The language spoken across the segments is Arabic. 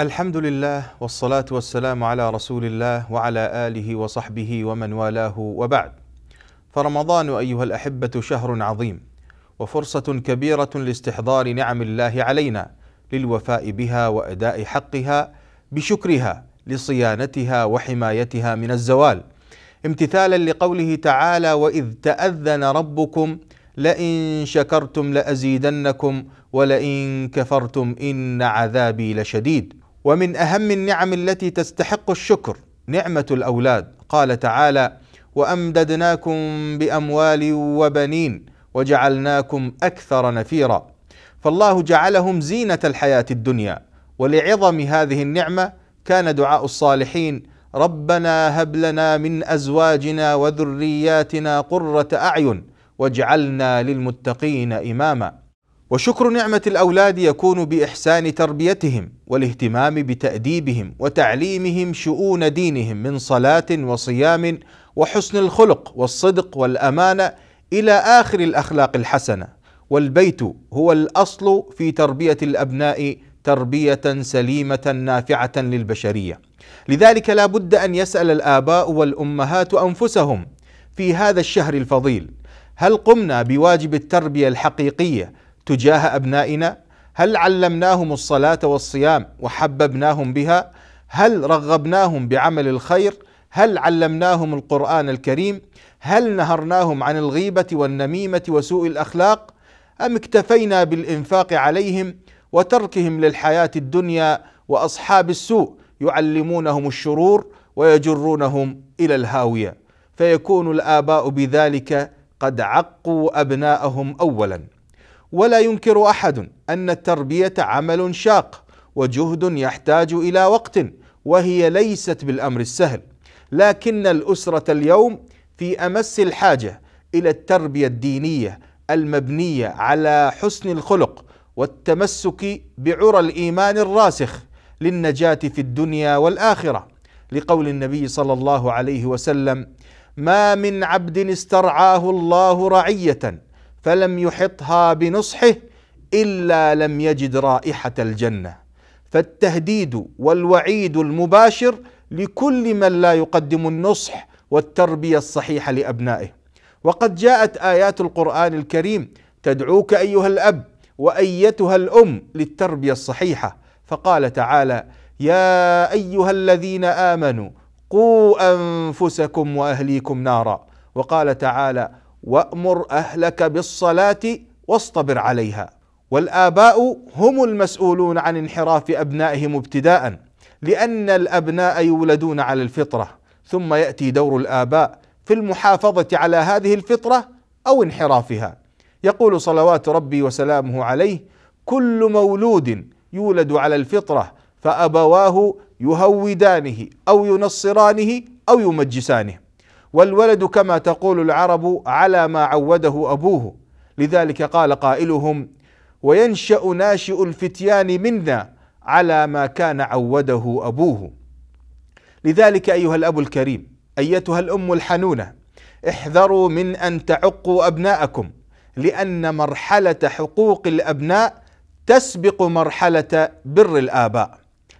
الحمد لله والصلاة والسلام على رسول الله وعلى آله وصحبه ومن والاه وبعد فرمضان أيها الأحبة شهر عظيم وفرصة كبيرة لاستحضار نعم الله علينا للوفاء بها وأداء حقها بشكرها لصيانتها وحمايتها من الزوال امتثالا لقوله تعالى وإذ تأذن ربكم لئن شكرتم لأزيدنكم ولئن كفرتم إن عذابي لشديد ومن اهم النعم التي تستحق الشكر نعمه الاولاد قال تعالى وامددناكم باموال وبنين وجعلناكم اكثر نفيرا فالله جعلهم زينه الحياه الدنيا ولعظم هذه النعمه كان دعاء الصالحين ربنا هب لنا من ازواجنا وذرياتنا قره اعين واجعلنا للمتقين اماما وشكر نعمة الأولاد يكون بإحسان تربيتهم والاهتمام بتأديبهم وتعليمهم شؤون دينهم من صلاة وصيام وحسن الخلق والصدق والأمانة إلى آخر الأخلاق الحسنة والبيت هو الأصل في تربية الأبناء تربية سليمة نافعة للبشرية لذلك لا بد أن يسأل الآباء والأمهات أنفسهم في هذا الشهر الفضيل هل قمنا بواجب التربية الحقيقية تجاه ابنائنا؟ هل علمناهم الصلاه والصيام وحببناهم بها؟ هل رغبناهم بعمل الخير؟ هل علمناهم القران الكريم؟ هل نهرناهم عن الغيبه والنميمه وسوء الاخلاق؟ ام اكتفينا بالانفاق عليهم وتركهم للحياه الدنيا واصحاب السوء يعلمونهم الشرور ويجرونهم الى الهاويه فيكون الاباء بذلك قد عقوا ابناءهم اولا ولا ينكر احد ان التربيه عمل شاق وجهد يحتاج الى وقت وهي ليست بالامر السهل لكن الاسره اليوم في امس الحاجه الى التربيه الدينيه المبنيه على حسن الخلق والتمسك بعرى الايمان الراسخ للنجاه في الدنيا والاخره لقول النبي صلى الله عليه وسلم ما من عبد استرعاه الله رعيه فلم يحطها بنصحه الا لم يجد رائحه الجنه فالتهديد والوعيد المباشر لكل من لا يقدم النصح والتربيه الصحيحه لابنائه وقد جاءت ايات القران الكريم تدعوك ايها الاب وايتها الام للتربيه الصحيحه فقال تعالى يا ايها الذين امنوا قوا انفسكم واهليكم نارا وقال تعالى وامر اهلك بالصلاه واصطبر عليها والاباء هم المسؤولون عن انحراف ابنائهم ابتداء لان الابناء يولدون على الفطره ثم ياتي دور الاباء في المحافظه على هذه الفطره او انحرافها يقول صلوات ربي وسلامه عليه كل مولود يولد على الفطره فابواه يهودانه او ينصرانه او يمجسانه والولد كما تقول العرب على ما عوده ابوه لذلك قال قائلهم وينشا ناشئ الفتيان منا على ما كان عوده ابوه لذلك ايها الاب الكريم ايتها الام الحنونه احذروا من ان تعقوا ابناءكم لان مرحله حقوق الابناء تسبق مرحله بر الاباء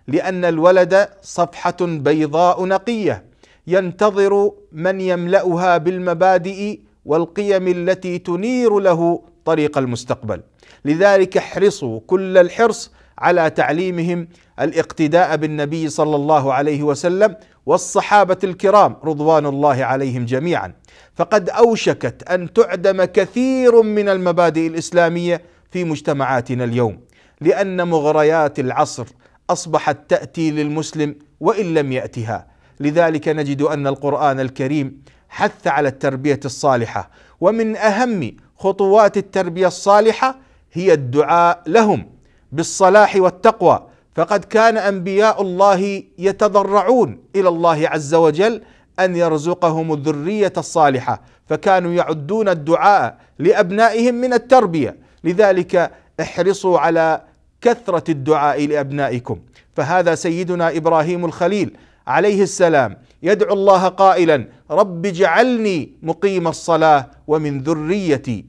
لان الولد صفحه بيضاء نقيه ينتظر من يملاها بالمبادئ والقيم التي تنير له طريق المستقبل لذلك احرصوا كل الحرص على تعليمهم الاقتداء بالنبي صلى الله عليه وسلم والصحابه الكرام رضوان الله عليهم جميعا فقد اوشكت ان تعدم كثير من المبادئ الاسلاميه في مجتمعاتنا اليوم لان مغريات العصر اصبحت تاتي للمسلم وان لم ياتها لذلك نجد ان القران الكريم حث على التربيه الصالحه ومن اهم خطوات التربيه الصالحه هي الدعاء لهم بالصلاح والتقوى فقد كان انبياء الله يتضرعون الى الله عز وجل ان يرزقهم الذريه الصالحه فكانوا يعدون الدعاء لابنائهم من التربيه لذلك احرصوا على كثره الدعاء لابنائكم فهذا سيدنا ابراهيم الخليل عليه السلام يدعو الله قائلا رب اجعلني مقيم الصلاه ومن ذريتي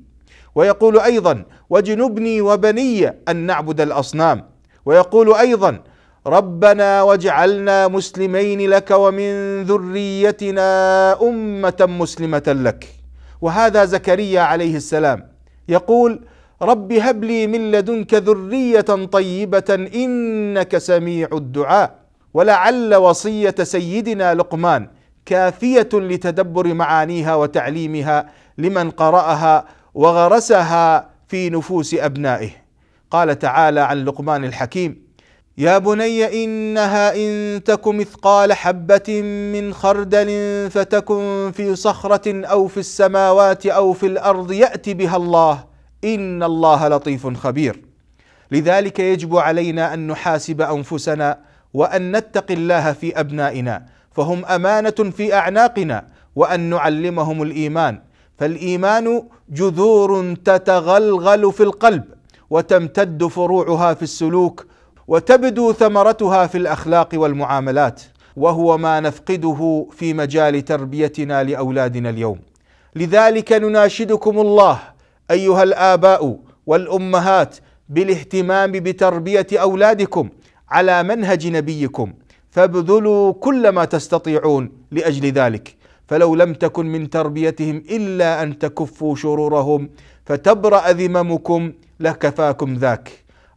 ويقول ايضا واجنبني وبني ان نعبد الاصنام ويقول ايضا ربنا واجعلنا مسلمين لك ومن ذريتنا امه مسلمه لك وهذا زكريا عليه السلام يقول رب هب لي من لدنك ذريه طيبه انك سميع الدعاء ولعل وصيه سيدنا لقمان كافيه لتدبر معانيها وتعليمها لمن قراها وغرسها في نفوس ابنائه قال تعالى عن لقمان الحكيم يا بني انها ان تك مثقال حبه من خردل فتكن في صخره او في السماوات او في الارض يات بها الله ان الله لطيف خبير لذلك يجب علينا ان نحاسب انفسنا وان نتقي الله في ابنائنا فهم امانه في اعناقنا وان نعلمهم الايمان فالايمان جذور تتغلغل في القلب وتمتد فروعها في السلوك وتبدو ثمرتها في الاخلاق والمعاملات وهو ما نفقده في مجال تربيتنا لاولادنا اليوم لذلك نناشدكم الله ايها الاباء والامهات بالاهتمام بتربيه اولادكم على منهج نبيكم فابذلوا كل ما تستطيعون لاجل ذلك فلو لم تكن من تربيتهم الا ان تكفوا شرورهم فتبرا ذممكم لكفاكم ذاك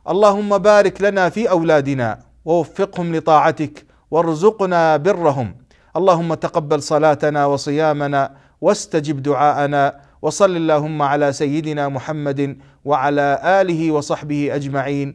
اللهم بارك لنا في اولادنا ووفقهم لطاعتك وارزقنا برهم اللهم تقبل صلاتنا وصيامنا واستجب دعاءنا وصل اللهم على سيدنا محمد وعلى اله وصحبه اجمعين